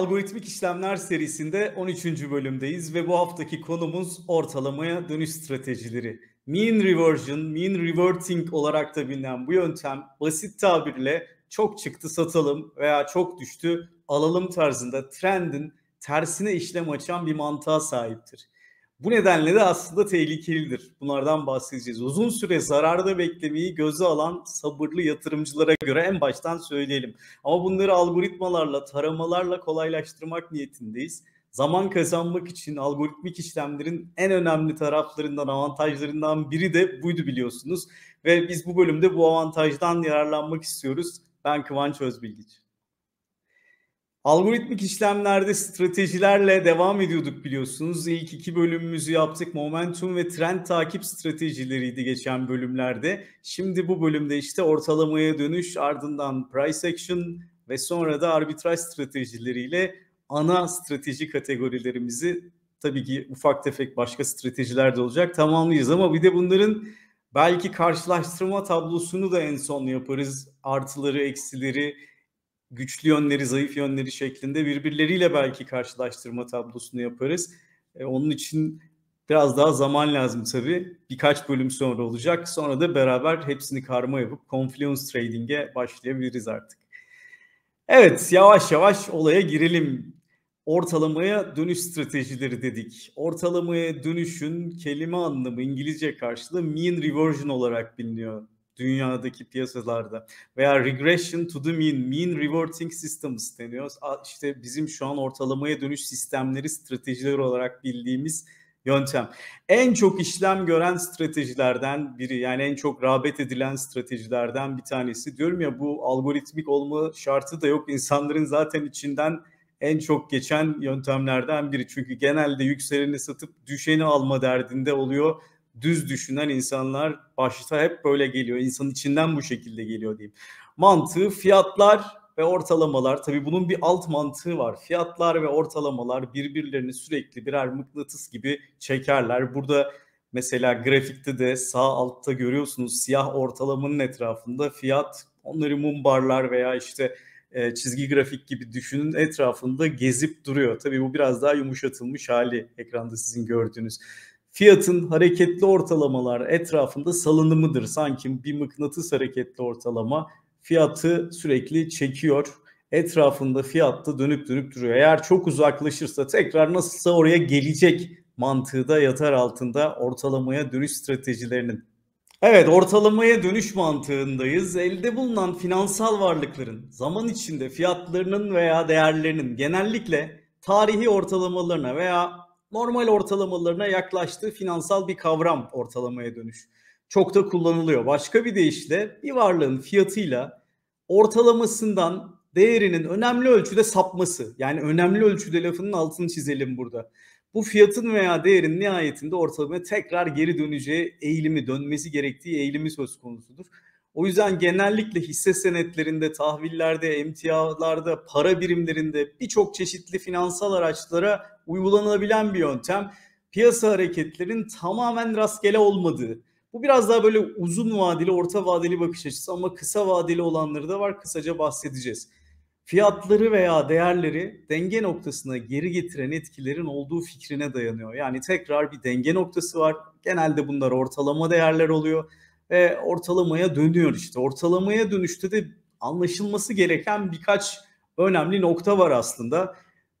Algoritmik İşlemler serisinde 13. bölümdeyiz ve bu haftaki konumuz ortalamaya dönüş stratejileri. Mean reversion, mean reverting olarak da bilinen bu yöntem basit tabirle çok çıktı satalım veya çok düştü alalım tarzında trendin tersine işlem açan bir mantığa sahiptir. Bu nedenle de aslında tehlikelidir. Bunlardan bahsedeceğiz. Uzun süre zararda beklemeyi göze alan sabırlı yatırımcılara göre en baştan söyleyelim. Ama bunları algoritmalarla, taramalarla kolaylaştırmak niyetindeyiz. Zaman kazanmak için algoritmik işlemlerin en önemli taraflarından, avantajlarından biri de buydu biliyorsunuz. Ve biz bu bölümde bu avantajdan yararlanmak istiyoruz. Ben Kıvanç Özbilgiç. Algoritmik işlemlerde stratejilerle devam ediyorduk biliyorsunuz. İlk iki bölümümüzü yaptık. Momentum ve trend takip stratejileriydi geçen bölümlerde. Şimdi bu bölümde işte ortalamaya dönüş, ardından price action ve sonra da arbitraj stratejileriyle ana strateji kategorilerimizi tabii ki ufak tefek başka stratejiler de olacak tamamlayacağız ama bir de bunların belki karşılaştırma tablosunu da en son yaparız. Artıları, eksileri, güçlü yönleri, zayıf yönleri şeklinde birbirleriyle belki karşılaştırma tablosunu yaparız. E, onun için biraz daha zaman lazım tabii. Birkaç bölüm sonra olacak. Sonra da beraber hepsini karma yapıp Confluence Trading'e başlayabiliriz artık. Evet, yavaş yavaş olaya girelim. Ortalamaya dönüş stratejileri dedik. Ortalamaya dönüşün kelime anlamı İngilizce karşılığı mean reversion olarak biliniyor dünyadaki piyasalarda veya regression to the mean, mean reverting systems deniyor. İşte bizim şu an ortalamaya dönüş sistemleri stratejiler olarak bildiğimiz yöntem. En çok işlem gören stratejilerden biri yani en çok rağbet edilen stratejilerden bir tanesi. Diyorum ya bu algoritmik olma şartı da yok. İnsanların zaten içinden en çok geçen yöntemlerden biri. Çünkü genelde yükseleni satıp düşeni alma derdinde oluyor düz düşünen insanlar başta hep böyle geliyor. İnsanın içinden bu şekilde geliyor diyeyim. Mantığı fiyatlar ve ortalamalar. Tabii bunun bir alt mantığı var. Fiyatlar ve ortalamalar birbirlerini sürekli birer mıknatıs gibi çekerler. Burada mesela grafikte de sağ altta görüyorsunuz siyah ortalamanın etrafında fiyat onları mumbarlar veya işte e, çizgi grafik gibi düşünün etrafında gezip duruyor. Tabii bu biraz daha yumuşatılmış hali ekranda sizin gördüğünüz fiyatın hareketli ortalamalar etrafında salınımıdır. Sanki bir mıknatıs hareketli ortalama fiyatı sürekli çekiyor. Etrafında fiyatta dönüp dönüp duruyor. Eğer çok uzaklaşırsa tekrar nasılsa oraya gelecek mantığı da yatar altında ortalamaya dönüş stratejilerinin. Evet ortalamaya dönüş mantığındayız. Elde bulunan finansal varlıkların zaman içinde fiyatlarının veya değerlerinin genellikle tarihi ortalamalarına veya normal ortalamalarına yaklaştığı finansal bir kavram ortalamaya dönüş. Çok da kullanılıyor. Başka bir deyişle bir varlığın fiyatıyla ortalamasından değerinin önemli ölçüde sapması. Yani önemli ölçüde lafının altını çizelim burada. Bu fiyatın veya değerin nihayetinde ortalamaya tekrar geri döneceği eğilimi, dönmesi gerektiği eğilimi söz konusudur. O yüzden genellikle hisse senetlerinde, tahvillerde, emtialarda, para birimlerinde birçok çeşitli finansal araçlara uygulanabilen bir yöntem. Piyasa hareketlerin tamamen rastgele olmadığı. Bu biraz daha böyle uzun vadeli, orta vadeli bakış açısı ama kısa vadeli olanları da var. Kısaca bahsedeceğiz. Fiyatları veya değerleri denge noktasına geri getiren etkilerin olduğu fikrine dayanıyor. Yani tekrar bir denge noktası var. Genelde bunlar ortalama değerler oluyor ve ortalamaya dönüyor işte. Ortalamaya dönüşte de anlaşılması gereken birkaç önemli nokta var aslında.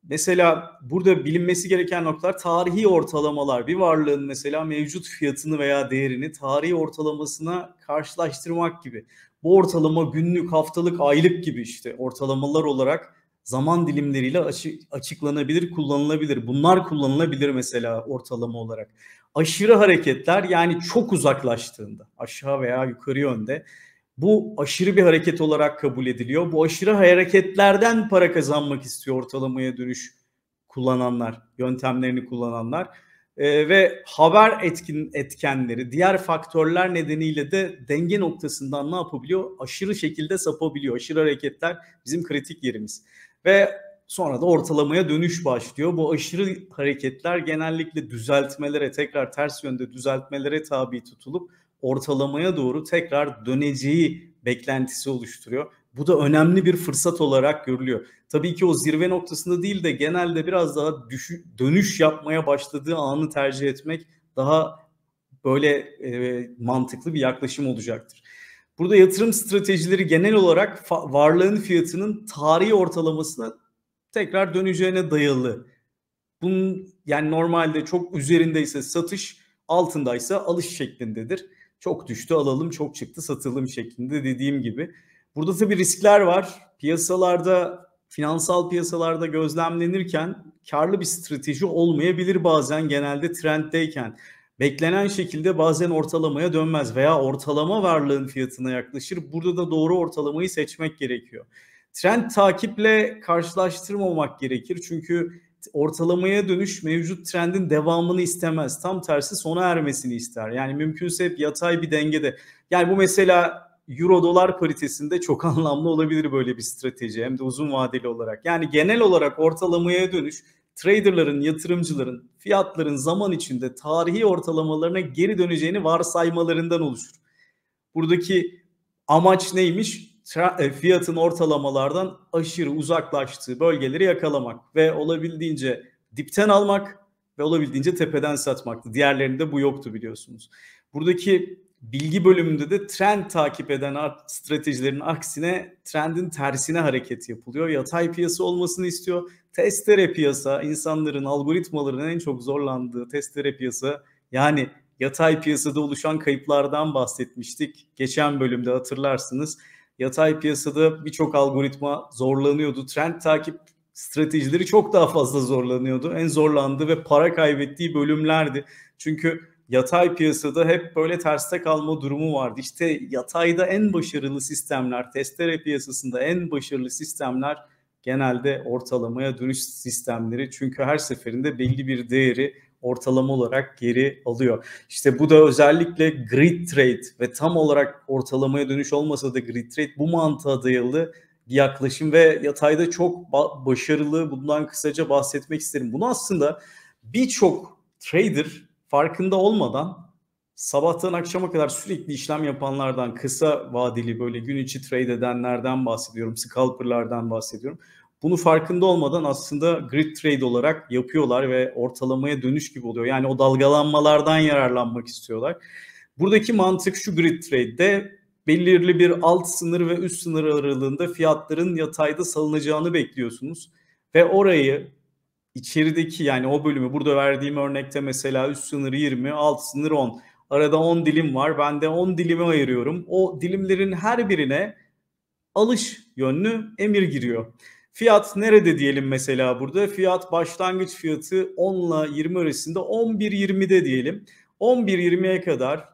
Mesela burada bilinmesi gereken noktalar tarihi ortalamalar. Bir varlığın mesela mevcut fiyatını veya değerini tarihi ortalamasına karşılaştırmak gibi. Bu ortalama günlük, haftalık, aylık gibi işte ortalamalar olarak zaman dilimleriyle açıklanabilir, kullanılabilir. Bunlar kullanılabilir mesela ortalama olarak aşırı hareketler yani çok uzaklaştığında aşağı veya yukarı yönde bu aşırı bir hareket olarak kabul ediliyor. Bu aşırı hareketlerden para kazanmak istiyor ortalamaya dönüş kullananlar, yöntemlerini kullananlar ee, ve haber etkin etkenleri, diğer faktörler nedeniyle de denge noktasından ne yapabiliyor? Aşırı şekilde sapabiliyor. Aşırı hareketler bizim kritik yerimiz. Ve Sonra da ortalamaya dönüş başlıyor. Bu aşırı hareketler genellikle düzeltmelere, tekrar ters yönde düzeltmelere tabi tutulup ortalamaya doğru tekrar döneceği beklentisi oluşturuyor. Bu da önemli bir fırsat olarak görülüyor. Tabii ki o zirve noktasında değil de genelde biraz daha düşü, dönüş yapmaya başladığı anı tercih etmek daha böyle e, mantıklı bir yaklaşım olacaktır. Burada yatırım stratejileri genel olarak varlığın fiyatının tarihi ortalamasına tekrar döneceğine dayalı. Bunun yani normalde çok üzerindeyse satış, altındaysa alış şeklindedir. Çok düştü alalım, çok çıktı satılım şeklinde dediğim gibi. Burada tabii riskler var. Piyasalarda, finansal piyasalarda gözlemlenirken karlı bir strateji olmayabilir bazen genelde trenddeyken. Beklenen şekilde bazen ortalamaya dönmez veya ortalama varlığın fiyatına yaklaşır. Burada da doğru ortalamayı seçmek gerekiyor. Trend takiple karşılaştırmamak gerekir. Çünkü ortalamaya dönüş mevcut trendin devamını istemez. Tam tersi sona ermesini ister. Yani mümkünse hep yatay bir dengede. Yani bu mesela euro dolar paritesinde çok anlamlı olabilir böyle bir strateji hem de uzun vadeli olarak. Yani genel olarak ortalamaya dönüş traderların, yatırımcıların fiyatların zaman içinde tarihi ortalamalarına geri döneceğini varsaymalarından oluşur. Buradaki amaç neymiş? E, fiyatın ortalamalardan aşırı uzaklaştığı bölgeleri yakalamak ve olabildiğince dipten almak ve olabildiğince tepeden satmaktı. Diğerlerinde bu yoktu biliyorsunuz. Buradaki bilgi bölümünde de trend takip eden stratejilerin aksine trendin tersine hareket yapılıyor. Yatay piyasa olmasını istiyor. Testere piyasa, insanların algoritmaların en çok zorlandığı testere piyasa yani yatay piyasada oluşan kayıplardan bahsetmiştik. Geçen bölümde hatırlarsınız yatay piyasada birçok algoritma zorlanıyordu. Trend takip stratejileri çok daha fazla zorlanıyordu. En zorlandığı ve para kaybettiği bölümlerdi. Çünkü yatay piyasada hep böyle terste kalma durumu vardı. İşte yatayda en başarılı sistemler, testere piyasasında en başarılı sistemler genelde ortalamaya dönüş sistemleri. Çünkü her seferinde belli bir değeri ortalama olarak geri alıyor. İşte bu da özellikle grid trade ve tam olarak ortalamaya dönüş olmasa da grid trade bu mantığa dayalı yaklaşım ve yatayda çok başarılı. Bundan kısaca bahsetmek isterim. Bunu aslında birçok trader farkında olmadan sabahtan akşama kadar sürekli işlem yapanlardan, kısa vadeli böyle gün içi trade edenlerden bahsediyorum, scalperlardan bahsediyorum. Bunu farkında olmadan aslında grid trade olarak yapıyorlar ve ortalamaya dönüş gibi oluyor. Yani o dalgalanmalardan yararlanmak istiyorlar. Buradaki mantık şu grid trade'de belirli bir alt sınır ve üst sınır aralığında fiyatların yatayda salınacağını bekliyorsunuz. Ve orayı içerideki yani o bölümü burada verdiğim örnekte mesela üst sınır 20, alt sınır 10. Arada 10 dilim var. Ben de 10 dilimi ayırıyorum. O dilimlerin her birine alış yönlü emir giriyor. Fiyat nerede diyelim mesela burada? Fiyat başlangıç fiyatı 10 ile 20 arasında 11.20'de diyelim. 11.20'ye kadar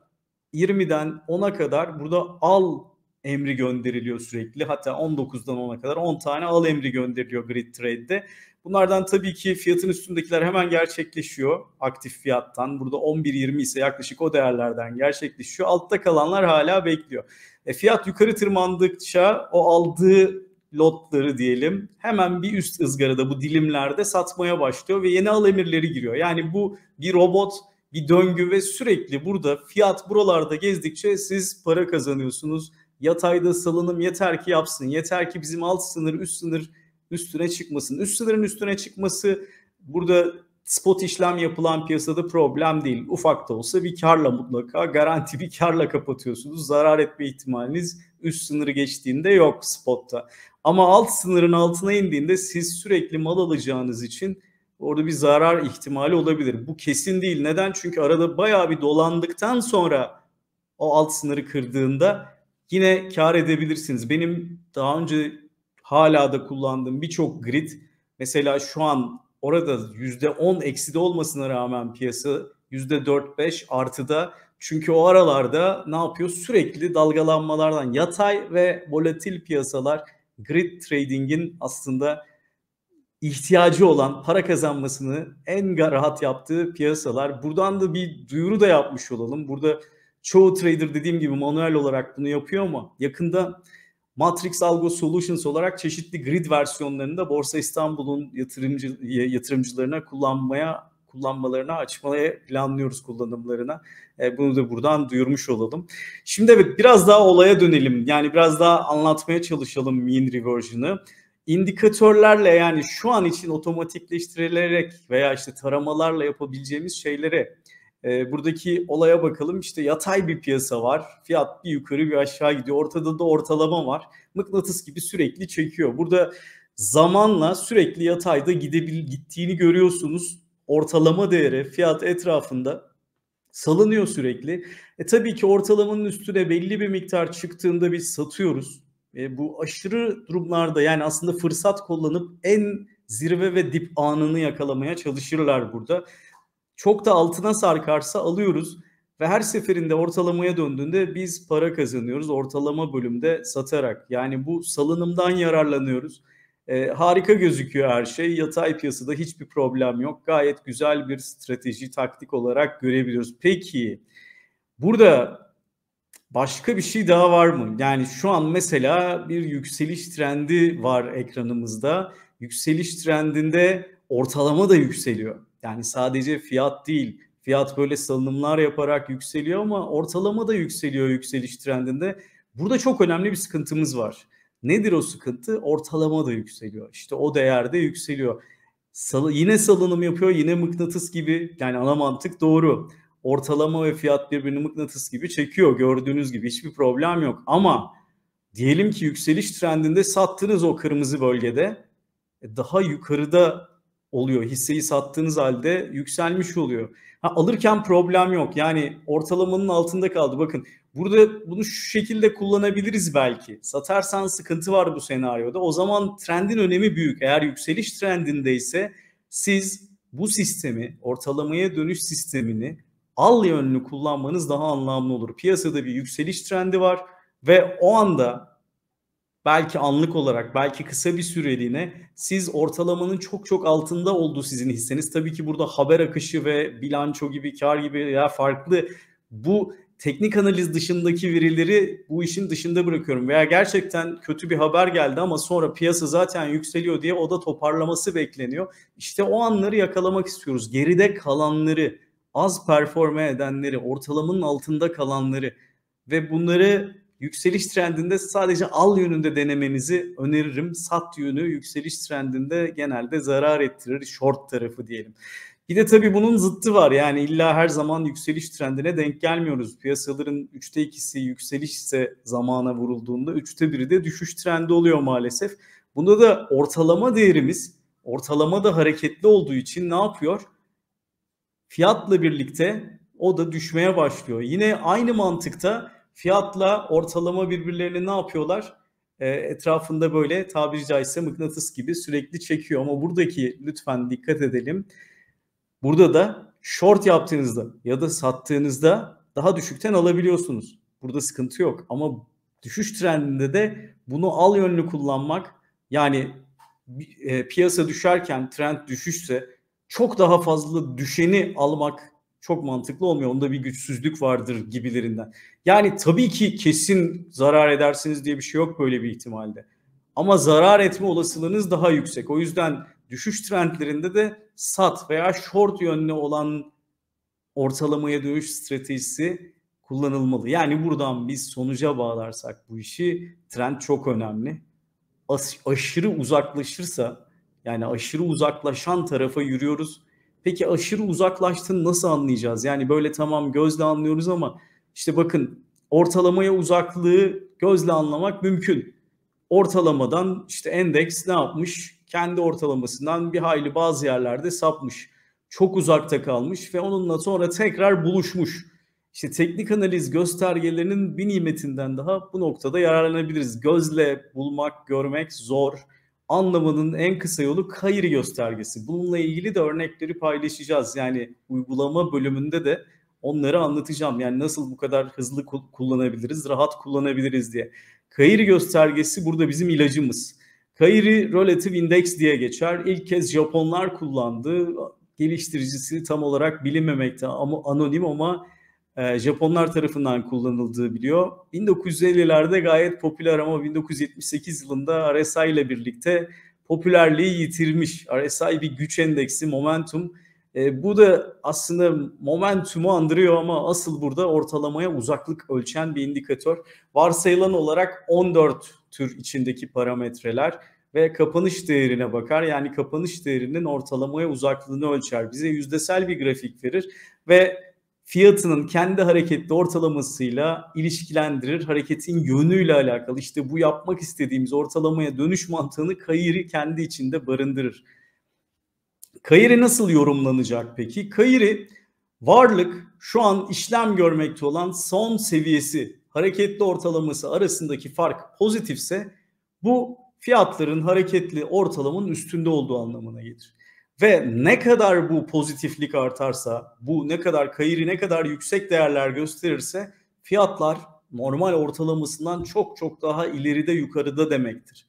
20'den 10'a kadar burada al emri gönderiliyor sürekli. Hatta 19'dan 10'a kadar 10 tane al emri gönderiliyor grid trade'de. Bunlardan tabii ki fiyatın üstündekiler hemen gerçekleşiyor aktif fiyattan. Burada 11.20 ise yaklaşık o değerlerden gerçekleşiyor. Altta kalanlar hala bekliyor. E, fiyat yukarı tırmandıkça o aldığı lotları diyelim hemen bir üst ızgarada bu dilimlerde satmaya başlıyor ve yeni al emirleri giriyor. Yani bu bir robot bir döngü ve sürekli burada fiyat buralarda gezdikçe siz para kazanıyorsunuz. Yatayda salınım yeter ki yapsın. Yeter ki bizim alt sınır üst sınır üstüne çıkmasın. Üst sınırın üstüne çıkması burada spot işlem yapılan piyasada problem değil. Ufak da olsa bir karla mutlaka garanti bir karla kapatıyorsunuz. Zarar etme ihtimaliniz üst sınırı geçtiğinde yok spotta. Ama alt sınırın altına indiğinde siz sürekli mal alacağınız için orada bir zarar ihtimali olabilir. Bu kesin değil. Neden? Çünkü arada bayağı bir dolandıktan sonra o alt sınırı kırdığında yine kar edebilirsiniz. Benim daha önce hala da kullandığım birçok grid mesela şu an orada %10 ekside olmasına rağmen piyasa %4-5 artıda çünkü o aralarda ne yapıyor? Sürekli dalgalanmalardan yatay ve volatil piyasalar grid trading'in aslında ihtiyacı olan para kazanmasını en rahat yaptığı piyasalar. Buradan da bir duyuru da yapmış olalım. Burada çoğu trader dediğim gibi manuel olarak bunu yapıyor ama yakında Matrix Algo Solutions olarak çeşitli grid versiyonlarını da Borsa İstanbul'un yatırımcı, yatırımcılarına kullanmaya kullanmalarına açmaya planlıyoruz kullanımlarına. E, bunu da buradan duyurmuş olalım. Şimdi evet biraz daha olaya dönelim. Yani biraz daha anlatmaya çalışalım mean reversion'ı. İndikatörlerle yani şu an için otomatikleştirilerek veya işte taramalarla yapabileceğimiz şeylere e, buradaki olaya bakalım. İşte yatay bir piyasa var. Fiyat bir yukarı bir aşağı gidiyor. Ortada da ortalama var. Mıknatıs gibi sürekli çekiyor. Burada zamanla sürekli yatayda gidebil gittiğini görüyorsunuz ortalama değeri fiyat etrafında salınıyor sürekli. E tabii ki ortalamanın üstüne belli bir miktar çıktığında biz satıyoruz. E, bu aşırı durumlarda yani aslında fırsat kullanıp en zirve ve dip anını yakalamaya çalışırlar burada. Çok da altına sarkarsa alıyoruz ve her seferinde ortalamaya döndüğünde biz para kazanıyoruz ortalama bölümde satarak. Yani bu salınımdan yararlanıyoruz. E, harika gözüküyor her şey. Yatay piyasada hiçbir problem yok. Gayet güzel bir strateji, taktik olarak görebiliyoruz. Peki burada başka bir şey daha var mı? Yani şu an mesela bir yükseliş trendi var ekranımızda. Yükseliş trendinde ortalama da yükseliyor. Yani sadece fiyat değil. Fiyat böyle salınımlar yaparak yükseliyor ama ortalama da yükseliyor yükseliş trendinde. Burada çok önemli bir sıkıntımız var. Nedir o sıkıntı? Ortalama da yükseliyor. İşte o değerde yükseliyor. Sal yine salınım yapıyor, yine mıknatıs gibi. Yani ana mantık doğru. Ortalama ve fiyat birbirini mıknatıs gibi çekiyor. Gördüğünüz gibi hiçbir problem yok. Ama diyelim ki yükseliş trendinde sattınız o kırmızı bölgede. E, daha yukarıda oluyor. Hisseyi sattığınız halde yükselmiş oluyor. Ha, alırken problem yok. Yani ortalamanın altında kaldı. Bakın burada bunu şu şekilde kullanabiliriz belki. Satarsan sıkıntı var bu senaryoda. O zaman trendin önemi büyük. Eğer yükseliş trendindeyse siz bu sistemi, ortalamaya dönüş sistemini al yönlü kullanmanız daha anlamlı olur. Piyasada bir yükseliş trendi var ve o anda belki anlık olarak, belki kısa bir süreliğine siz ortalamanın çok çok altında olduğu sizin hisseniz. Tabii ki burada haber akışı ve bilanço gibi, kar gibi ya farklı bu teknik analiz dışındaki verileri bu işin dışında bırakıyorum. Veya gerçekten kötü bir haber geldi ama sonra piyasa zaten yükseliyor diye o da toparlaması bekleniyor. İşte o anları yakalamak istiyoruz. Geride kalanları, az performe edenleri, ortalamanın altında kalanları ve bunları yükseliş trendinde sadece al yönünde denemenizi öneririm. Sat yönü yükseliş trendinde genelde zarar ettirir short tarafı diyelim. Bir de tabii bunun zıttı var. Yani illa her zaman yükseliş trendine denk gelmiyoruz. Piyasaların 3'te 2'si yükselişse zamana vurulduğunda 3'te 1'i de düşüş trendi oluyor maalesef. Bunda da ortalama değerimiz ortalama da hareketli olduğu için ne yapıyor? Fiyatla birlikte o da düşmeye başlıyor. Yine aynı mantıkta fiyatla ortalama birbirlerini ne yapıyorlar? E, etrafında böyle tabiri caizse mıknatıs gibi sürekli çekiyor. Ama buradaki lütfen dikkat edelim. Burada da short yaptığınızda ya da sattığınızda daha düşükten alabiliyorsunuz. Burada sıkıntı yok ama düşüş trendinde de bunu al yönlü kullanmak yani e, piyasa düşerken trend düşüşse çok daha fazla düşeni almak çok mantıklı olmuyor. Onda bir güçsüzlük vardır gibilerinden. Yani tabii ki kesin zarar edersiniz diye bir şey yok böyle bir ihtimalde. Ama zarar etme olasılığınız daha yüksek. O yüzden düşüş trendlerinde de sat veya short yönlü olan ortalamaya dönüş stratejisi kullanılmalı. Yani buradan biz sonuca bağlarsak bu işi trend çok önemli. As- aşırı uzaklaşırsa yani aşırı uzaklaşan tarafa yürüyoruz Peki aşırı uzaklaştığını nasıl anlayacağız? Yani böyle tamam gözle anlıyoruz ama işte bakın ortalamaya uzaklığı gözle anlamak mümkün. Ortalamadan işte endeks ne yapmış? Kendi ortalamasından bir hayli bazı yerlerde sapmış. Çok uzakta kalmış ve onunla sonra tekrar buluşmuş. İşte teknik analiz göstergelerinin bir nimetinden daha bu noktada yararlanabiliriz. Gözle bulmak, görmek zor anlamanın en kısa yolu Kayır göstergesi. Bununla ilgili de örnekleri paylaşacağız. Yani uygulama bölümünde de onları anlatacağım. Yani nasıl bu kadar hızlı kullanabiliriz, rahat kullanabiliriz diye. Kayır göstergesi burada bizim ilacımız. Kayır'ı Relative Index diye geçer. İlk kez Japonlar kullandı. Geliştiricisi tam olarak bilinmemekte ama anonim ama e, Japonlar tarafından kullanıldığı biliyor. 1950'lerde gayet popüler ama 1978 yılında RSI ile birlikte popülerliği yitirmiş. RSI bir güç endeksi, momentum. E, bu da aslında momentumu andırıyor ama asıl burada ortalamaya uzaklık ölçen bir indikatör. Varsayılan olarak 14 tür içindeki parametreler ve kapanış değerine bakar. Yani kapanış değerinin ortalamaya uzaklığını ölçer. Bize yüzdesel bir grafik verir ve fiyatının kendi hareketli ortalamasıyla ilişkilendirir. Hareketin yönüyle alakalı işte bu yapmak istediğimiz ortalamaya dönüş mantığını Kayiri kendi içinde barındırır. Kayiri nasıl yorumlanacak peki? Kayiri varlık şu an işlem görmekte olan son seviyesi hareketli ortalaması arasındaki fark pozitifse bu fiyatların hareketli ortalamanın üstünde olduğu anlamına gelir. Ve ne kadar bu pozitiflik artarsa, bu ne kadar kayırı ne kadar yüksek değerler gösterirse fiyatlar normal ortalamasından çok çok daha ileride yukarıda demektir.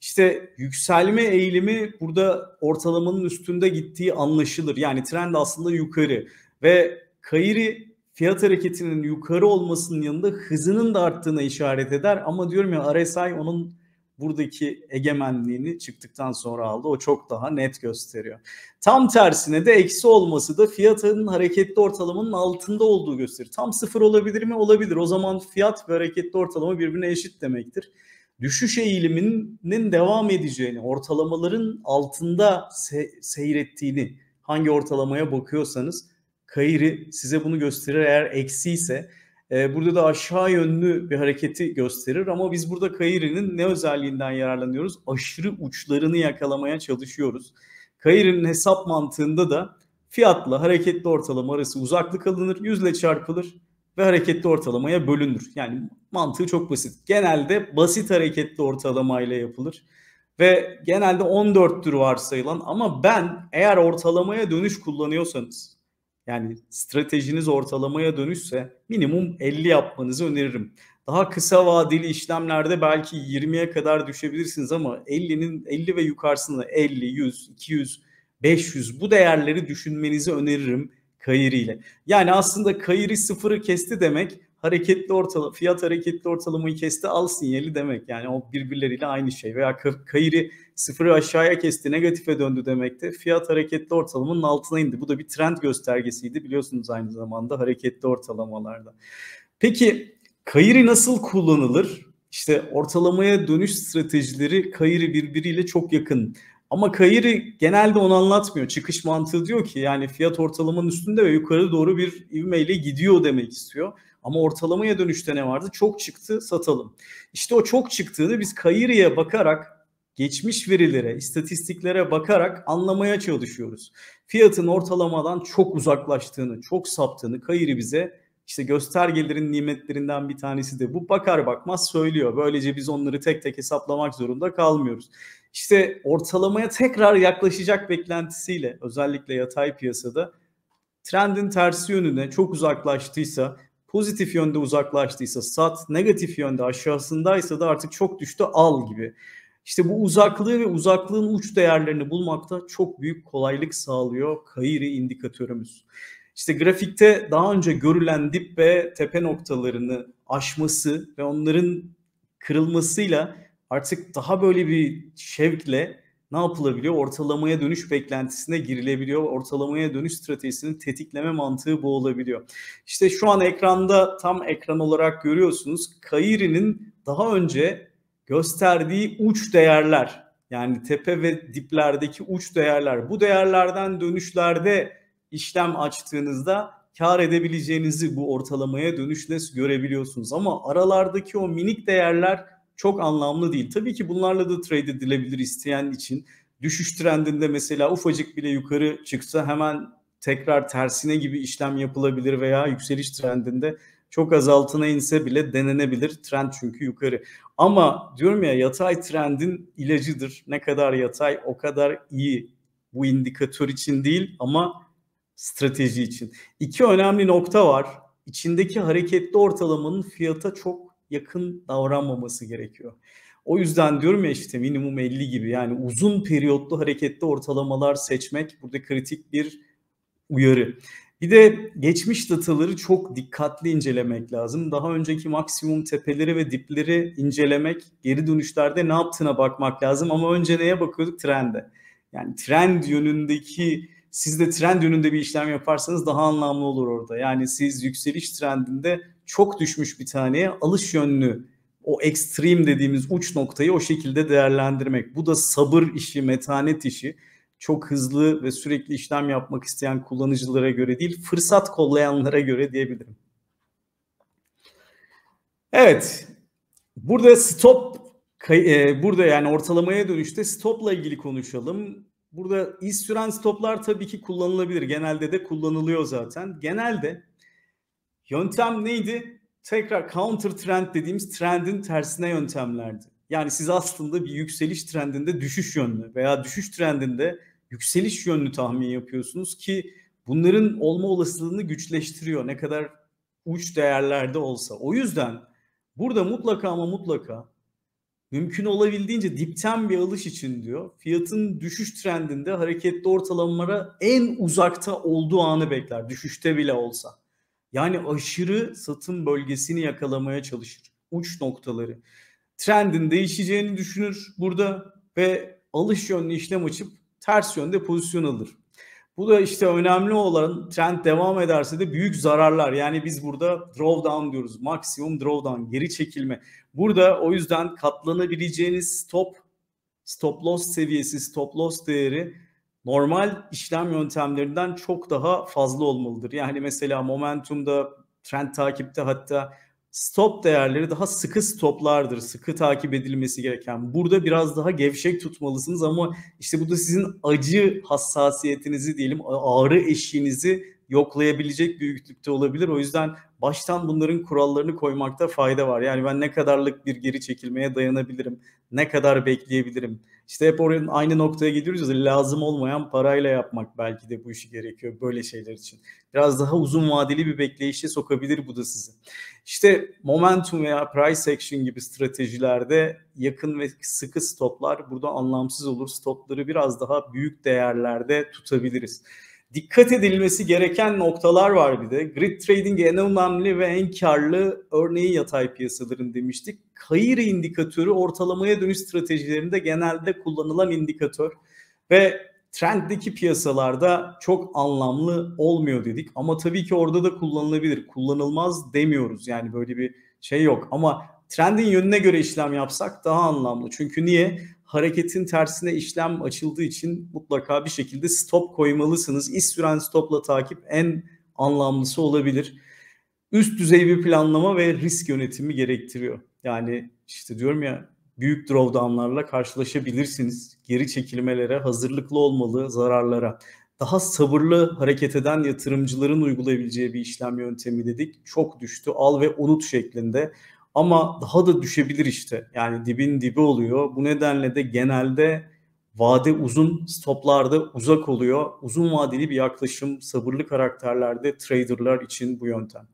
İşte yükselme eğilimi burada ortalamanın üstünde gittiği anlaşılır. Yani trend aslında yukarı ve kayırı fiyat hareketinin yukarı olmasının yanında hızının da arttığına işaret eder. Ama diyorum ya RSI onun buradaki egemenliğini çıktıktan sonra aldı. O çok daha net gösteriyor. Tam tersine de eksi olması da fiyatın hareketli ortalamanın altında olduğu gösterir. Tam sıfır olabilir mi? Olabilir. O zaman fiyat ve hareketli ortalama birbirine eşit demektir. Düşüş eğiliminin devam edeceğini, ortalamaların altında se- seyrettiğini, hangi ortalamaya bakıyorsanız kayırı size bunu gösterir. Eğer eksi ise ee, burada da aşağı yönlü bir hareketi gösterir ama biz burada Kairi'nin ne özelliğinden yararlanıyoruz? Aşırı uçlarını yakalamaya çalışıyoruz. Kairi'nin hesap mantığında da fiyatla hareketli ortalama arası uzaklık alınır, yüzle çarpılır ve hareketli ortalamaya bölünür. Yani mantığı çok basit. Genelde basit hareketli ortalamayla yapılır. Ve genelde 14'tür varsayılan ama ben eğer ortalamaya dönüş kullanıyorsanız yani stratejiniz ortalamaya dönüşse minimum 50 yapmanızı öneririm. Daha kısa vadeli işlemlerde belki 20'ye kadar düşebilirsiniz ama 50'nin 50 ve yukarısını 50, 100, 200, 500 bu değerleri düşünmenizi öneririm Kayiri ile. Yani aslında Kayiri sıfırı kesti demek hareketli ortalama fiyat hareketli ortalamayı kesti al sinyali demek. Yani o birbirleriyle aynı şey veya kayırı sıfırı aşağıya kesti negatife döndü demekti. Fiyat hareketli ortalamanın altına indi. Bu da bir trend göstergesiydi biliyorsunuz aynı zamanda hareketli ortalamalarda. Peki kayırı nasıl kullanılır? İşte ortalamaya dönüş stratejileri kayırı birbiriyle çok yakın. Ama Kayiri genelde onu anlatmıyor. Çıkış mantığı diyor ki yani fiyat ortalamanın üstünde ve yukarı doğru bir ivmeyle gidiyor demek istiyor. Ama ortalamaya dönüşte ne vardı? Çok çıktı satalım. İşte o çok çıktığını biz Kayiri'ye bakarak geçmiş verilere, istatistiklere bakarak anlamaya çalışıyoruz. Fiyatın ortalamadan çok uzaklaştığını, çok saptığını Kayiri bize işte göstergelerin nimetlerinden bir tanesi de bu. Bakar bakmaz söylüyor. Böylece biz onları tek tek hesaplamak zorunda kalmıyoruz. İşte ortalamaya tekrar yaklaşacak beklentisiyle özellikle yatay piyasada trendin tersi yönüne çok uzaklaştıysa pozitif yönde uzaklaştıysa sat, negatif yönde aşağısındaysa da artık çok düştü al gibi. İşte bu uzaklığı ve uzaklığın uç değerlerini bulmakta çok büyük kolaylık sağlıyor Kairi indikatörümüz. İşte grafikte daha önce görülen dip ve tepe noktalarını aşması ve onların kırılmasıyla artık daha böyle bir şevkle ne yapılabiliyor? Ortalamaya dönüş beklentisine girilebiliyor. Ortalamaya dönüş stratejisinin tetikleme mantığı bu olabiliyor. İşte şu an ekranda tam ekran olarak görüyorsunuz. Kairi'nin daha önce gösterdiği uç değerler yani tepe ve diplerdeki uç değerler bu değerlerden dönüşlerde işlem açtığınızda kar edebileceğinizi bu ortalamaya dönüşle görebiliyorsunuz. Ama aralardaki o minik değerler çok anlamlı değil. Tabii ki bunlarla da trade edilebilir isteyen için. Düşüş trendinde mesela ufacık bile yukarı çıksa hemen tekrar tersine gibi işlem yapılabilir veya yükseliş trendinde çok az altına inse bile denenebilir. Trend çünkü yukarı. Ama diyorum ya yatay trendin ilacıdır. Ne kadar yatay o kadar iyi. Bu indikatör için değil ama strateji için. İki önemli nokta var. İçindeki hareketli ortalamanın fiyata çok yakın davranmaması gerekiyor. O yüzden diyorum ya işte minimum 50 gibi yani uzun periyotlu hareketli ortalamalar seçmek burada kritik bir uyarı. Bir de geçmiş dataları çok dikkatli incelemek lazım. Daha önceki maksimum tepeleri ve dipleri incelemek, geri dönüşlerde ne yaptığına bakmak lazım. Ama önce neye bakıyorduk? Trende. Yani trend yönündeki, siz de trend yönünde bir işlem yaparsanız daha anlamlı olur orada. Yani siz yükseliş trendinde çok düşmüş bir taneye alış yönlü o ekstrem dediğimiz uç noktayı o şekilde değerlendirmek. Bu da sabır işi, metanet işi. Çok hızlı ve sürekli işlem yapmak isteyen kullanıcılara göre değil, fırsat kollayanlara göre diyebilirim. Evet. Burada stop e, burada yani ortalamaya dönüşte stopla ilgili konuşalım. Burada iz süren stoplar tabii ki kullanılabilir. Genelde de kullanılıyor zaten. Genelde Yöntem neydi? Tekrar counter trend dediğimiz trendin tersine yöntemlerdi. Yani siz aslında bir yükseliş trendinde düşüş yönlü veya düşüş trendinde yükseliş yönlü tahmin yapıyorsunuz ki bunların olma olasılığını güçleştiriyor ne kadar uç değerlerde olsa. O yüzden burada mutlaka ama mutlaka mümkün olabildiğince dipten bir alış için diyor. Fiyatın düşüş trendinde hareketli ortalamalara en uzakta olduğu anı bekler düşüşte bile olsa. Yani aşırı satın bölgesini yakalamaya çalışır. Uç noktaları. Trendin değişeceğini düşünür burada ve alış yönlü işlem açıp ters yönde pozisyon alır. Bu da işte önemli olan trend devam ederse de büyük zararlar. Yani biz burada drawdown diyoruz. Maksimum drawdown, geri çekilme. Burada o yüzden katlanabileceğiniz stop, stop loss seviyesi, stop loss değeri normal işlem yöntemlerinden çok daha fazla olmalıdır. Yani mesela momentumda, trend takipte hatta stop değerleri daha sıkı stoplardır. Sıkı takip edilmesi gereken. Burada biraz daha gevşek tutmalısınız ama işte bu da sizin acı hassasiyetinizi diyelim ağrı eşiğinizi yoklayabilecek büyüklükte olabilir. O yüzden baştan bunların kurallarını koymakta fayda var. Yani ben ne kadarlık bir geri çekilmeye dayanabilirim? Ne kadar bekleyebilirim? İşte hep oranın aynı noktaya gidiyoruz. Lazım olmayan parayla yapmak belki de bu işi gerekiyor böyle şeyler için. Biraz daha uzun vadeli bir bekleyişe sokabilir bu da sizi. İşte momentum veya price action gibi stratejilerde yakın ve sıkı stoplar burada anlamsız olur. Stopları biraz daha büyük değerlerde tutabiliriz dikkat edilmesi gereken noktalar var bir de. Grid trading en önemli ve en karlı örneği yatay piyasaların demiştik. Kayır indikatörü ortalamaya dönüş stratejilerinde genelde kullanılan indikatör ve trenddeki piyasalarda çok anlamlı olmuyor dedik. Ama tabii ki orada da kullanılabilir. Kullanılmaz demiyoruz. Yani böyle bir şey yok. Ama trendin yönüne göre işlem yapsak daha anlamlı. Çünkü niye? hareketin tersine işlem açıldığı için mutlaka bir şekilde stop koymalısınız. İş süren stopla takip en anlamlısı olabilir. Üst düzey bir planlama ve risk yönetimi gerektiriyor. Yani işte diyorum ya büyük drawdownlarla karşılaşabilirsiniz. Geri çekilmelere hazırlıklı olmalı zararlara. Daha sabırlı hareket eden yatırımcıların uygulayabileceği bir işlem yöntemi dedik. Çok düştü al ve unut şeklinde ama daha da düşebilir işte. Yani dibin dibi oluyor. Bu nedenle de genelde vade uzun, stoplarda uzak oluyor. Uzun vadeli bir yaklaşım sabırlı karakterlerde traderlar için bu yöntem.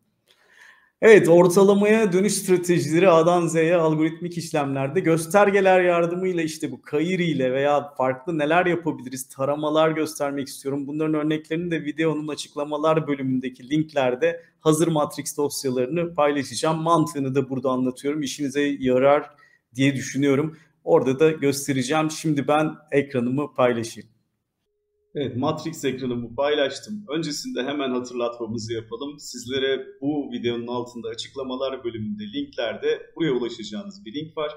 Evet ortalamaya dönüş stratejileri A'dan Z'ye algoritmik işlemlerde göstergeler yardımıyla işte bu kayır ile veya farklı neler yapabiliriz taramalar göstermek istiyorum. Bunların örneklerini de videonun açıklamalar bölümündeki linklerde hazır Matrix dosyalarını paylaşacağım. Mantığını da burada anlatıyorum İşinize yarar diye düşünüyorum. Orada da göstereceğim. Şimdi ben ekranımı paylaşayım. Evet, Matrix ekranımı paylaştım. Öncesinde hemen hatırlatmamızı yapalım. Sizlere bu videonun altında açıklamalar bölümünde linklerde buraya ulaşacağınız bir link var.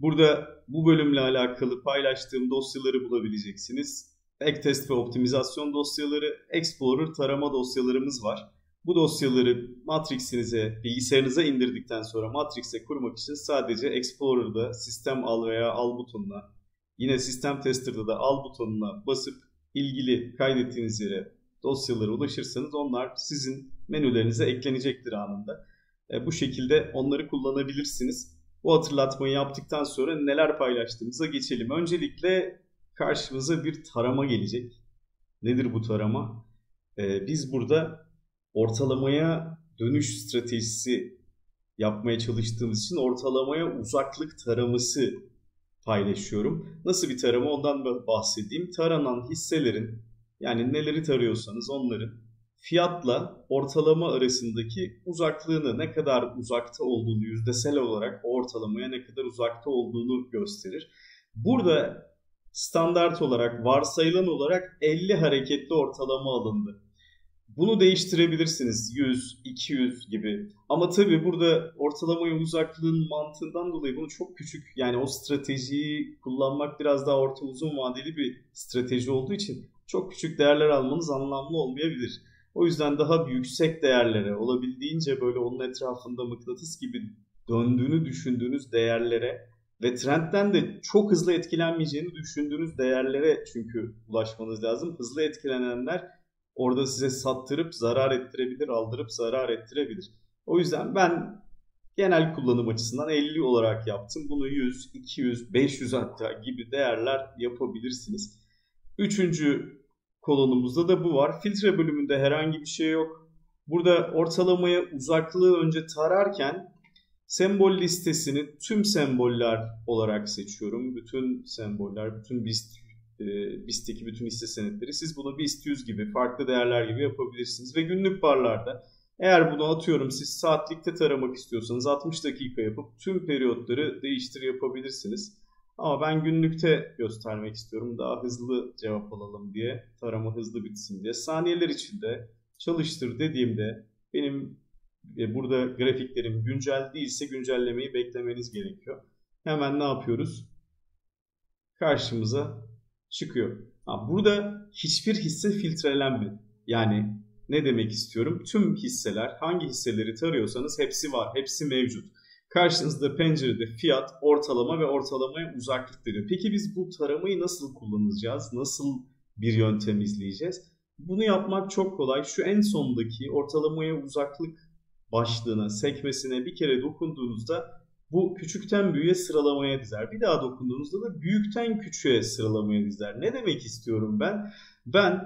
Burada bu bölümle alakalı paylaştığım dosyaları bulabileceksiniz. Ek test ve optimizasyon dosyaları, Explorer tarama dosyalarımız var. Bu dosyaları Matrix'inize, bilgisayarınıza indirdikten sonra Matrix'e kurmak için sadece Explorer'da sistem al veya al butonuna, yine sistem tester'da da al butonuna basıp ilgili kaydettiğiniz yere dosyaları ulaşırsanız onlar sizin menülerinize eklenecektir anında. E, bu şekilde onları kullanabilirsiniz. Bu hatırlatmayı yaptıktan sonra neler paylaştığımıza geçelim. Öncelikle karşımıza bir tarama gelecek. Nedir bu tarama? E, biz burada ortalamaya dönüş stratejisi yapmaya çalıştığımız için ortalamaya uzaklık taraması paylaşıyorum. Nasıl bir tarama ondan bahsedeyim. Taranan hisselerin yani neleri tarıyorsanız onların fiyatla ortalama arasındaki uzaklığını ne kadar uzakta olduğunu yüzdesel olarak o ortalamaya ne kadar uzakta olduğunu gösterir. Burada standart olarak varsayılan olarak 50 hareketli ortalama alındı. Bunu değiştirebilirsiniz 100, 200 gibi. Ama tabii burada ortalamaya uzaklığın mantığından dolayı bunu çok küçük yani o stratejiyi kullanmak biraz daha orta uzun vadeli bir strateji olduğu için çok küçük değerler almanız anlamlı olmayabilir. O yüzden daha yüksek değerlere olabildiğince böyle onun etrafında mıknatıs gibi döndüğünü düşündüğünüz değerlere ve trendten de çok hızlı etkilenmeyeceğini düşündüğünüz değerlere çünkü ulaşmanız lazım. Hızlı etkilenenler orada size sattırıp zarar ettirebilir, aldırıp zarar ettirebilir. O yüzden ben genel kullanım açısından 50 olarak yaptım. Bunu 100, 200, 500 hatta gibi değerler yapabilirsiniz. Üçüncü kolonumuzda da bu var. Filtre bölümünde herhangi bir şey yok. Burada ortalamaya uzaklığı önce tararken sembol listesini tüm semboller olarak seçiyorum. Bütün semboller, bütün list e, BIST'teki bütün hisse senetleri. Siz bunu BIST 100 gibi farklı değerler gibi yapabilirsiniz ve günlük barlarda eğer bunu atıyorum siz saatlikte taramak istiyorsanız 60 dakika yapıp tüm periyotları değiştir yapabilirsiniz. Ama ben günlükte göstermek istiyorum daha hızlı cevap alalım diye tarama hızlı bitsin diye. Saniyeler içinde çalıştır dediğimde benim e, burada grafiklerim güncel değilse güncellemeyi beklemeniz gerekiyor. Hemen ne yapıyoruz? Karşımıza çıkıyor. Ha, burada hiçbir hisse filtrelenmedi. Yani ne demek istiyorum? Tüm hisseler, hangi hisseleri tarıyorsanız hepsi var, hepsi mevcut. Karşınızda pencerede fiyat, ortalama ve ortalamaya uzaklık veriyor. Peki biz bu taramayı nasıl kullanacağız? Nasıl bir yöntem izleyeceğiz? Bunu yapmak çok kolay. Şu en sondaki ortalamaya uzaklık başlığına, sekmesine bir kere dokunduğunuzda bu küçükten büyüğe sıralamaya dizer. Bir daha dokunduğunuzda da büyükten küçüğe sıralamaya dizer. Ne demek istiyorum ben? Ben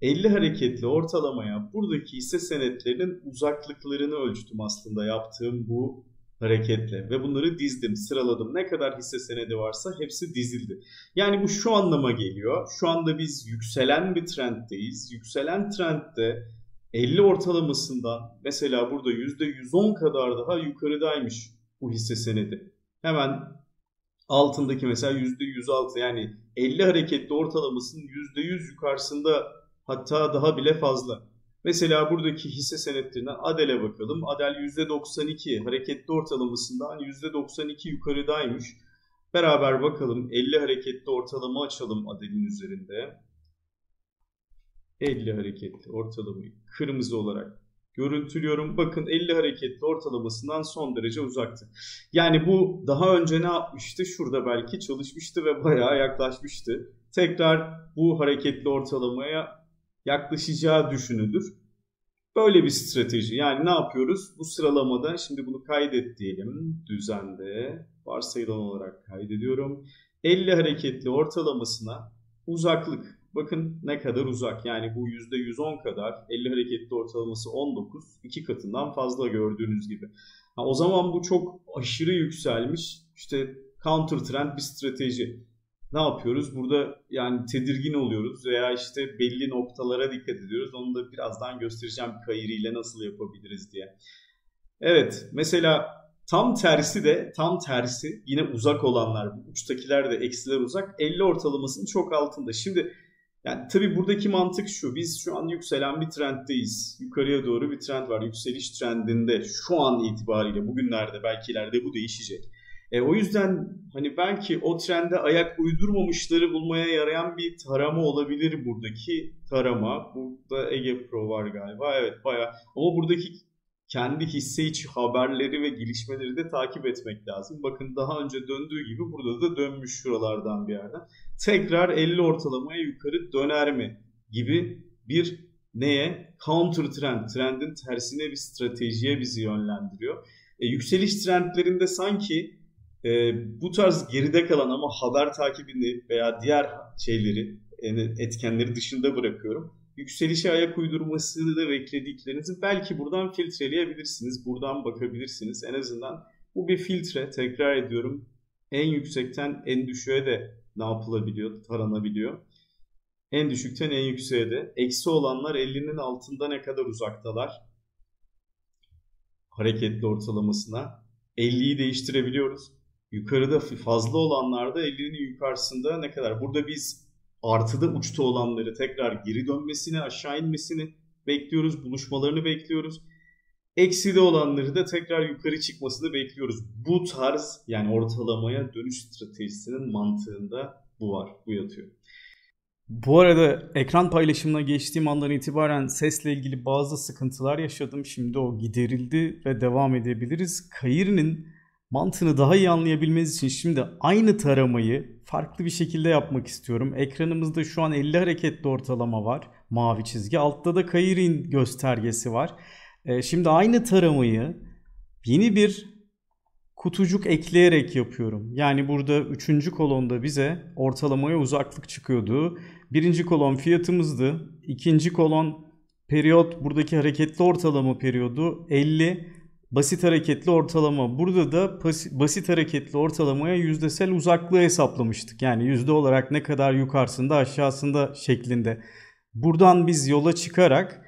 50 hareketli ortalamaya buradaki hisse senetlerinin uzaklıklarını ölçtüm aslında yaptığım bu hareketle ve bunları dizdim, sıraladım. Ne kadar hisse senedi varsa hepsi dizildi. Yani bu şu anlama geliyor. Şu anda biz yükselen bir trenddeyiz. Yükselen trendde 50 ortalamasından mesela burada %110 kadar daha yukarıdaymış bu hisse senedi. Hemen altındaki mesela %106 yani 50 hareketli ortalamasının %100 yukarısında hatta daha bile fazla. Mesela buradaki hisse senetlerinden Adel'e bakalım. Adel %92 hareketli ortalamasından %92 yukarıdaymış. Beraber bakalım 50 hareketli ortalama açalım Adel'in üzerinde. 50 hareketli ortalamayı kırmızı olarak görüntülüyorum. Bakın 50 hareketli ortalamasından son derece uzaktı. Yani bu daha önce ne yapmıştı? Şurada belki çalışmıştı ve bayağı yaklaşmıştı. Tekrar bu hareketli ortalamaya yaklaşacağı düşünülür. Böyle bir strateji. Yani ne yapıyoruz? Bu sıralamada şimdi bunu kaydet diyelim. Düzende varsayılan olarak kaydediyorum. 50 hareketli ortalamasına uzaklık Bakın ne kadar uzak yani bu %110 kadar 50 hareketli ortalaması 19 iki katından fazla gördüğünüz gibi. Ha, o zaman bu çok aşırı yükselmiş işte counter trend bir strateji. Ne yapıyoruz? Burada yani tedirgin oluyoruz veya işte belli noktalara dikkat ediyoruz. Onu da birazdan göstereceğim kayırı ile nasıl yapabiliriz diye. Evet mesela tam tersi de tam tersi yine uzak olanlar uçtakiler de eksiler uzak 50 ortalamasının çok altında. Şimdi yani tabii buradaki mantık şu. Biz şu an yükselen bir trenddeyiz. Yukarıya doğru bir trend var. Yükseliş trendinde şu an itibariyle bugünlerde belki ileride bu değişecek. E, o yüzden hani belki o trende ayak uydurmamışları bulmaya yarayan bir tarama olabilir buradaki tarama. Burada Ege Pro var galiba. Evet bayağı. Ama buradaki kendi hisse içi haberleri ve gelişmeleri de takip etmek lazım. Bakın daha önce döndüğü gibi burada da dönmüş şuralardan bir yerden. Tekrar 50 ortalamaya yukarı döner mi gibi bir neye? Counter trend, trendin tersine bir stratejiye bizi yönlendiriyor. E, yükseliş trendlerinde sanki e, bu tarz geride kalan ama haber takibini veya diğer şeyleri etkenleri dışında bırakıyorum yükselişe ayak uydurmasını beklediklerinizi belki buradan filtreleyebilirsiniz. Buradan bakabilirsiniz. En azından bu bir filtre. Tekrar ediyorum. En yüksekten en düşüğe de ne yapılabiliyor, taranabiliyor. En düşükten en yükseğe de. Eksi olanlar 50'nin altında ne kadar uzaktalar? Hareketli ortalamasına. 50'yi değiştirebiliyoruz. Yukarıda fazla olanlarda 50'nin yukarısında ne kadar? Burada biz artıda uçta olanları tekrar geri dönmesini, aşağı inmesini bekliyoruz. Buluşmalarını bekliyoruz. Ekside olanları da tekrar yukarı çıkmasını bekliyoruz. Bu tarz yani ortalamaya dönüş stratejisinin mantığında bu var, bu yatıyor. Bu arada ekran paylaşımına geçtiğim andan itibaren sesle ilgili bazı sıkıntılar yaşadım. Şimdi o giderildi ve devam edebiliriz. Kayır'ın Mantığını daha iyi anlayabilmeniz için şimdi aynı taramayı farklı bir şekilde yapmak istiyorum. Ekranımızda şu an 50 hareketli ortalama var. Mavi çizgi. Altta da Kayrin göstergesi var. Ee, şimdi aynı taramayı yeni bir kutucuk ekleyerek yapıyorum. Yani burada 3. kolonda bize ortalamaya uzaklık çıkıyordu. 1. kolon fiyatımızdı. 2. kolon periyot buradaki hareketli ortalama periyodu 50. Basit hareketli ortalama. Burada da basit hareketli ortalamaya yüzdesel uzaklığı hesaplamıştık. Yani yüzde olarak ne kadar yukarısında aşağısında şeklinde. Buradan biz yola çıkarak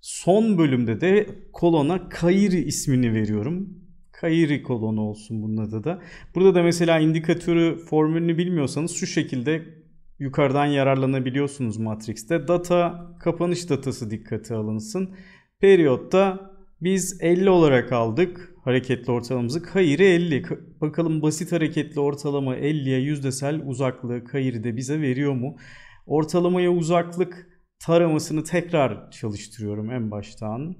son bölümde de kolona Kairi ismini veriyorum. Kairi kolonu olsun bunun adı da. Burada da mesela indikatörü formülünü bilmiyorsanız şu şekilde yukarıdan yararlanabiliyorsunuz Matrix'te. Data kapanış datası dikkate alınsın. Periyotta biz 50 olarak aldık hareketli ortalamamızı. Kayırı 50. Bakalım basit hareketli ortalama 50'ye yüzdesel uzaklığı kayırı de bize veriyor mu? Ortalamaya uzaklık taramasını tekrar çalıştırıyorum en baştan.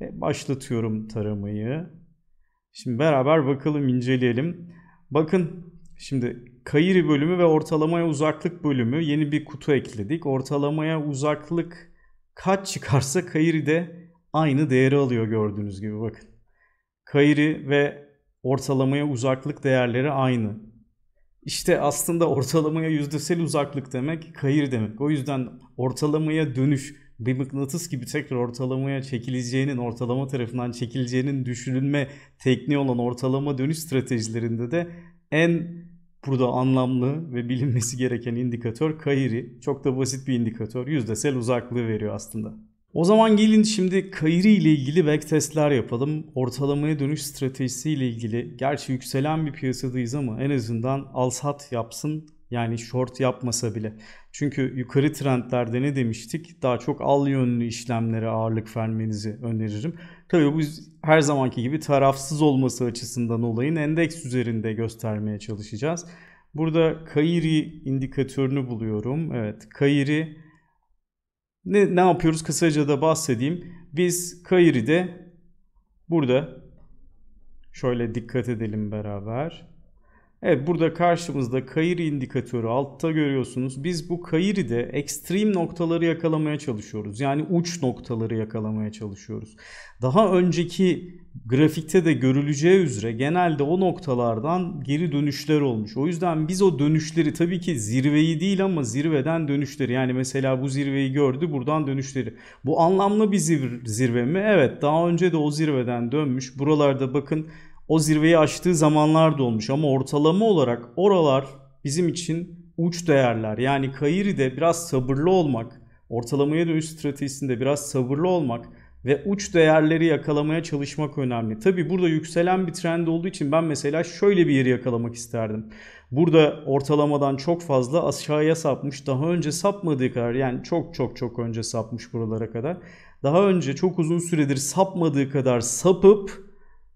E, başlatıyorum taramayı. Şimdi beraber bakalım inceleyelim. Bakın şimdi kayırı bölümü ve ortalamaya uzaklık bölümü yeni bir kutu ekledik. Ortalamaya uzaklık kaç çıkarsa kayırı de aynı değeri alıyor gördüğünüz gibi bakın. Kayri ve ortalamaya uzaklık değerleri aynı. İşte aslında ortalamaya yüzdesel uzaklık demek kayır demek. O yüzden ortalamaya dönüş bir mıknatıs gibi tekrar ortalamaya çekileceğinin, ortalama tarafından çekileceğinin düşünülme tekniği olan ortalama dönüş stratejilerinde de en burada anlamlı ve bilinmesi gereken indikatör kayırı. Çok da basit bir indikatör. Yüzdesel uzaklığı veriyor aslında. O zaman gelin şimdi Kairi ile ilgili backtestler yapalım. Ortalamaya dönüş stratejisi ile ilgili. Gerçi yükselen bir piyasadayız ama en azından al sat yapsın. Yani short yapmasa bile. Çünkü yukarı trendlerde ne demiştik? Daha çok al yönlü işlemlere ağırlık vermenizi öneririm. Tabii bu her zamanki gibi tarafsız olması açısından olayın endeks üzerinde göstermeye çalışacağız. Burada Kairi indikatörünü buluyorum. Evet Kairi ne, ne yapıyoruz? Kısaca da bahsedeyim. Biz Kairi'de burada şöyle dikkat edelim beraber. Evet burada karşımızda kayır indikatörü altta görüyorsunuz. Biz bu kayırı da ekstrem noktaları yakalamaya çalışıyoruz. Yani uç noktaları yakalamaya çalışıyoruz. Daha önceki grafikte de görüleceği üzere genelde o noktalardan geri dönüşler olmuş. O yüzden biz o dönüşleri tabii ki zirveyi değil ama zirveden dönüşleri. Yani mesela bu zirveyi gördü buradan dönüşleri. Bu anlamlı bir zirve mi? Evet daha önce de o zirveden dönmüş. Buralarda bakın o zirveyi aştığı zamanlar da olmuş ama ortalama olarak oralar bizim için uç değerler. Yani Kairi'de biraz sabırlı olmak, ortalamaya dönüş stratejisinde biraz sabırlı olmak ve uç değerleri yakalamaya çalışmak önemli. Tabi burada yükselen bir trend olduğu için ben mesela şöyle bir yeri yakalamak isterdim. Burada ortalamadan çok fazla aşağıya sapmış. Daha önce sapmadığı kadar yani çok çok çok önce sapmış buralara kadar. Daha önce çok uzun süredir sapmadığı kadar sapıp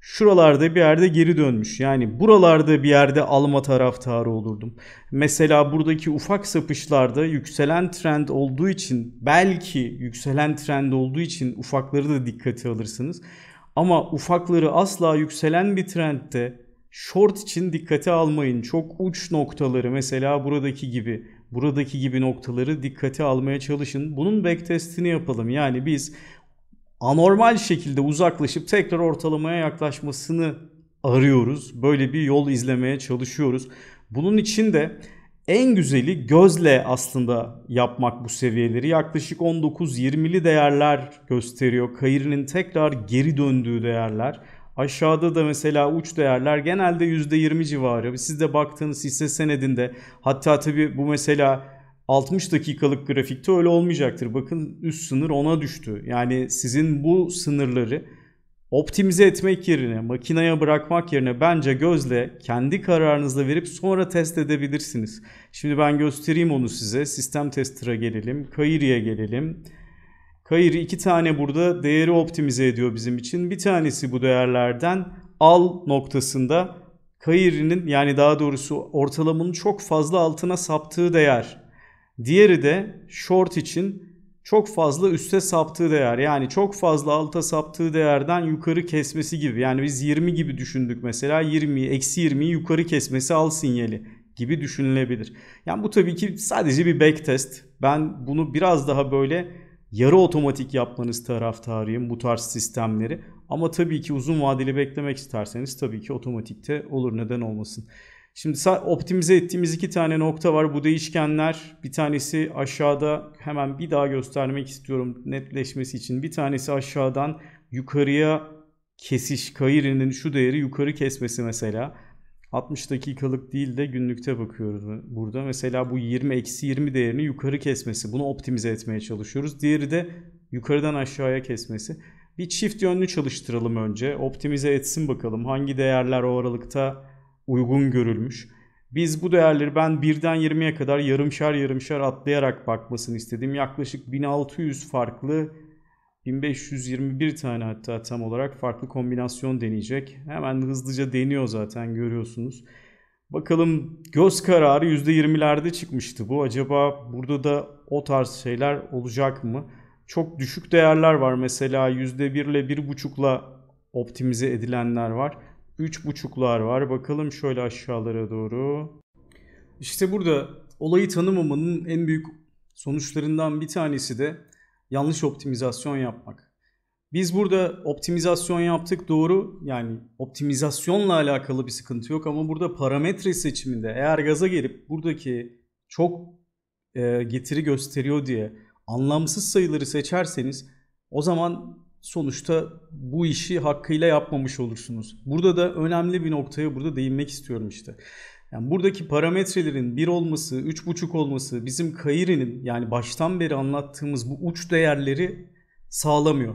şuralarda bir yerde geri dönmüş. Yani buralarda bir yerde alma taraftarı olurdum. Mesela buradaki ufak sapışlarda yükselen trend olduğu için belki yükselen trend olduğu için ufakları da dikkate alırsınız. Ama ufakları asla yükselen bir trendte short için dikkate almayın. Çok uç noktaları mesela buradaki gibi buradaki gibi noktaları dikkate almaya çalışın. Bunun backtestini yapalım. Yani biz anormal şekilde uzaklaşıp tekrar ortalamaya yaklaşmasını arıyoruz. Böyle bir yol izlemeye çalışıyoruz. Bunun için de en güzeli gözle aslında yapmak bu seviyeleri. Yaklaşık 19-20'li değerler gösteriyor. Kayırının tekrar geri döndüğü değerler. Aşağıda da mesela uç değerler genelde %20 civarı. Siz de baktığınız hisse senedinde hatta tabii bu mesela 60 dakikalık grafikte öyle olmayacaktır. Bakın üst sınır ona düştü. Yani sizin bu sınırları optimize etmek yerine, makineye bırakmak yerine bence gözle kendi kararınızla verip sonra test edebilirsiniz. Şimdi ben göstereyim onu size. Sistem tester'a gelelim. Kayiri'ye gelelim. Kayiri iki tane burada değeri optimize ediyor bizim için. Bir tanesi bu değerlerden al noktasında Kayiri'nin yani daha doğrusu ortalamanın çok fazla altına saptığı değer. Diğeri de short için çok fazla üste saptığı değer yani çok fazla alta saptığı değerden yukarı kesmesi gibi. Yani biz 20 gibi düşündük mesela 20'yi eksi 20'yi yukarı kesmesi al sinyali gibi düşünülebilir. Yani bu tabii ki sadece bir backtest. Ben bunu biraz daha böyle yarı otomatik yapmanız taraftarıyım bu tarz sistemleri. Ama tabii ki uzun vadeli beklemek isterseniz tabii ki otomatikte olur neden olmasın. Şimdi optimize ettiğimiz iki tane nokta var. Bu değişkenler bir tanesi aşağıda hemen bir daha göstermek istiyorum netleşmesi için. Bir tanesi aşağıdan yukarıya kesiş kayırinin şu değeri yukarı kesmesi mesela. 60 dakikalık değil de günlükte bakıyoruz burada. Mesela bu 20 eksi 20 değerini yukarı kesmesi. Bunu optimize etmeye çalışıyoruz. Diğeri de yukarıdan aşağıya kesmesi. Bir çift yönlü çalıştıralım önce. Optimize etsin bakalım hangi değerler o aralıkta uygun görülmüş. Biz bu değerleri ben 1'den 20'ye kadar yarımşar yarımşar atlayarak bakmasını istedim. Yaklaşık 1600 farklı 1521 tane hatta tam olarak farklı kombinasyon deneyecek. Hemen hızlıca deniyor zaten görüyorsunuz. Bakalım göz kararı %20'lerde çıkmıştı bu. Acaba burada da o tarz şeyler olacak mı? Çok düşük değerler var mesela %1 ile 1.5'la optimize edilenler var. 3.5'lar var. Bakalım şöyle aşağılara doğru. İşte burada olayı tanımamanın en büyük sonuçlarından bir tanesi de yanlış optimizasyon yapmak. Biz burada optimizasyon yaptık doğru yani optimizasyonla alakalı bir sıkıntı yok ama burada parametre seçiminde eğer gaza gelip buradaki çok e, getiri gösteriyor diye anlamsız sayıları seçerseniz o zaman sonuçta bu işi hakkıyla yapmamış olursunuz. Burada da önemli bir noktaya burada değinmek istiyorum işte. Yani buradaki parametrelerin 1 olması, 3.5 olması bizim Kayiri'nin yani baştan beri anlattığımız bu uç değerleri sağlamıyor.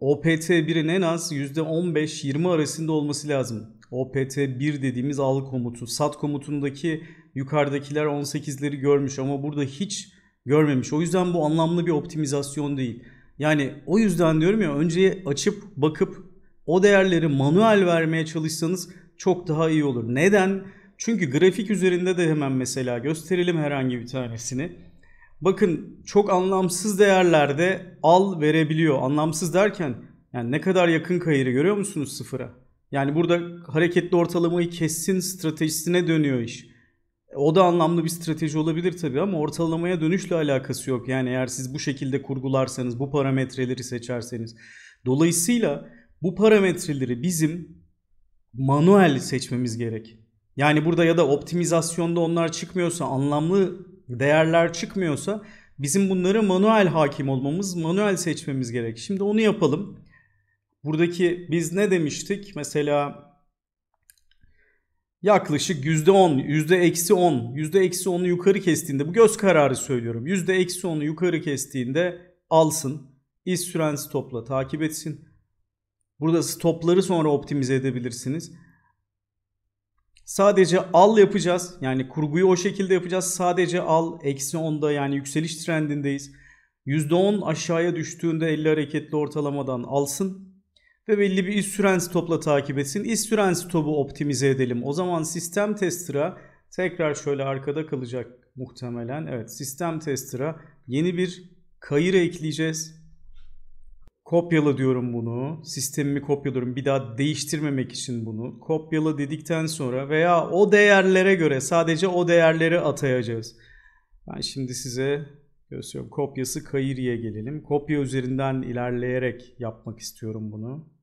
OPT 1'in en az %15-20 arasında olması lazım. OPT 1 dediğimiz al komutu. SAT komutundaki yukarıdakiler 18'leri görmüş ama burada hiç görmemiş. O yüzden bu anlamlı bir optimizasyon değil. Yani o yüzden diyorum ya önce açıp bakıp o değerleri manuel vermeye çalışsanız çok daha iyi olur. Neden? Çünkü grafik üzerinde de hemen mesela gösterelim herhangi bir tanesini. Bakın çok anlamsız değerlerde al verebiliyor. Anlamsız derken yani ne kadar yakın kayırı görüyor musunuz sıfıra? Yani burada hareketli ortalamayı kessin stratejisine dönüyor iş. O da anlamlı bir strateji olabilir tabii ama ortalamaya dönüşle alakası yok. Yani eğer siz bu şekilde kurgularsanız, bu parametreleri seçerseniz. Dolayısıyla bu parametreleri bizim manuel seçmemiz gerek. Yani burada ya da optimizasyonda onlar çıkmıyorsa, anlamlı değerler çıkmıyorsa bizim bunları manuel hakim olmamız, manuel seçmemiz gerek. Şimdi onu yapalım. Buradaki biz ne demiştik? Mesela yaklaşık %10, %-10, %-10'u yukarı kestiğinde bu göz kararı söylüyorum. %-10'u yukarı kestiğinde alsın. İz süren stopla takip etsin. Burada stopları sonra optimize edebilirsiniz. Sadece al yapacağız. Yani kurguyu o şekilde yapacağız. Sadece al eksi 10'da yani yükseliş trendindeyiz. %10 aşağıya düştüğünde 50 hareketli ortalamadan alsın ve belli bir iş süren stopla takip etsin. İş süren stopu optimize edelim. O zaman sistem tester'a tekrar şöyle arkada kalacak muhtemelen. Evet sistem tester'a yeni bir kayır ekleyeceğiz. Kopyala diyorum bunu. Sistemimi kopyalıyorum. Bir daha değiştirmemek için bunu. Kopyala dedikten sonra veya o değerlere göre sadece o değerleri atayacağız. Ben şimdi size gösteriyorum. Kopyası Kayiri'ye gelelim. Kopya üzerinden ilerleyerek yapmak istiyorum bunu.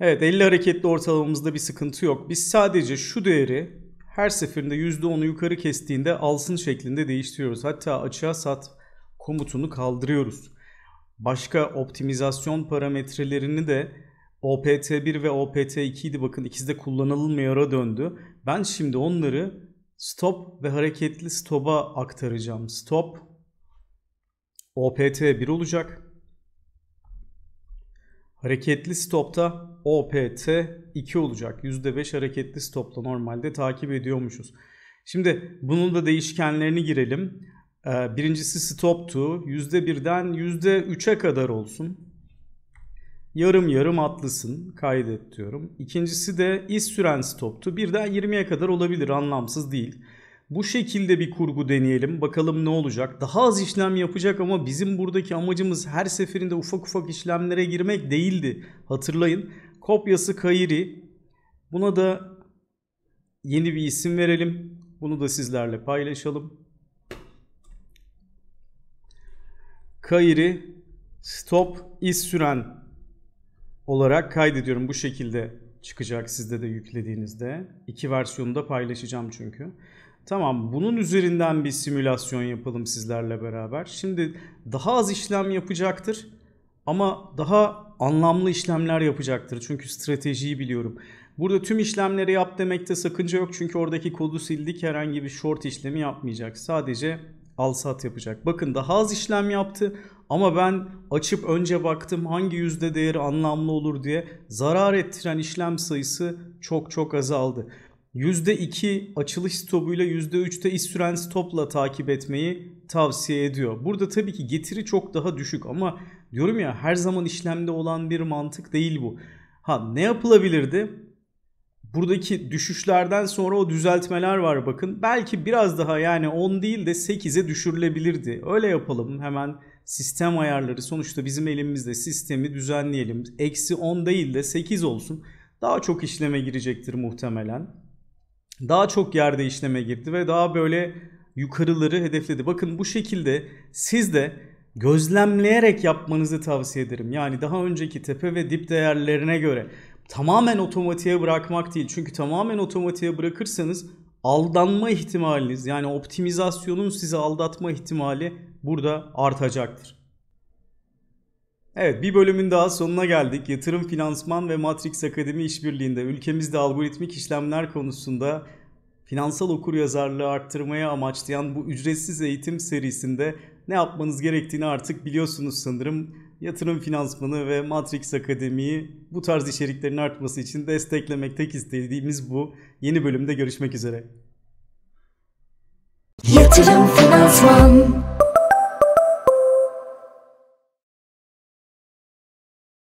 Evet 50 hareketli ortalamamızda bir sıkıntı yok. Biz sadece şu değeri her seferinde %10'u yukarı kestiğinde alsın şeklinde değiştiriyoruz. Hatta açığa sat komutunu kaldırıyoruz. Başka optimizasyon parametrelerini de OPT1 ve OPT2 idi bakın ikisi de kullanılmayara döndü. Ben şimdi onları stop ve hareketli stop'a aktaracağım. Stop OPT1 olacak. Hareketli stopta OPT 2 olacak. %5 hareketli stopla normalde takip ediyormuşuz. Şimdi bunun da değişkenlerini girelim. Ee, birincisi stop to %1'den %3'e kadar olsun. Yarım yarım atlısın kaydet diyorum. İkincisi de iz süren stop to 1'den 20'ye kadar olabilir anlamsız değil. Bu şekilde bir kurgu deneyelim. Bakalım ne olacak. Daha az işlem yapacak ama bizim buradaki amacımız her seferinde ufak ufak işlemlere girmek değildi. Hatırlayın. Kopyası Kairi. Buna da yeni bir isim verelim. Bunu da sizlerle paylaşalım. Kairi stop iz süren olarak kaydediyorum. Bu şekilde çıkacak sizde de yüklediğinizde. iki versiyonu da paylaşacağım çünkü. Tamam bunun üzerinden bir simülasyon yapalım sizlerle beraber. Şimdi daha az işlem yapacaktır ama daha anlamlı işlemler yapacaktır. Çünkü stratejiyi biliyorum. Burada tüm işlemleri yap demekte sakınca yok. Çünkü oradaki kodu sildik herhangi bir short işlemi yapmayacak. Sadece al sat yapacak. Bakın daha az işlem yaptı ama ben açıp önce baktım hangi yüzde değeri anlamlı olur diye zarar ettiren işlem sayısı çok çok azaldı. %2 açılış stopuyla %3'te iş süren stopla takip etmeyi tavsiye ediyor. Burada tabii ki getiri çok daha düşük ama diyorum ya her zaman işlemde olan bir mantık değil bu. Ha ne yapılabilirdi? Buradaki düşüşlerden sonra o düzeltmeler var bakın. Belki biraz daha yani 10 değil de 8'e düşürülebilirdi. Öyle yapalım hemen sistem ayarları sonuçta bizim elimizde sistemi düzenleyelim. Eksi 10 değil de 8 olsun. Daha çok işleme girecektir muhtemelen daha çok yerde işleme girdi ve daha böyle yukarıları hedefledi. Bakın bu şekilde siz de gözlemleyerek yapmanızı tavsiye ederim. Yani daha önceki tepe ve dip değerlerine göre tamamen otomatiğe bırakmak değil. Çünkü tamamen otomatiğe bırakırsanız aldanma ihtimaliniz yani optimizasyonun sizi aldatma ihtimali burada artacaktır. Evet bir bölümün daha sonuna geldik. Yatırım Finansman ve Matrix Akademi işbirliğinde ülkemizde algoritmik işlemler konusunda finansal okur-yazarlığı arttırmaya amaçlayan bu ücretsiz eğitim serisinde ne yapmanız gerektiğini artık biliyorsunuz sanırım. Yatırım Finansmanı ve Matrix Akademi'yi bu tarz içeriklerin artması için desteklemek tek istediğimiz bu. Yeni bölümde görüşmek üzere. Yatırım Finansman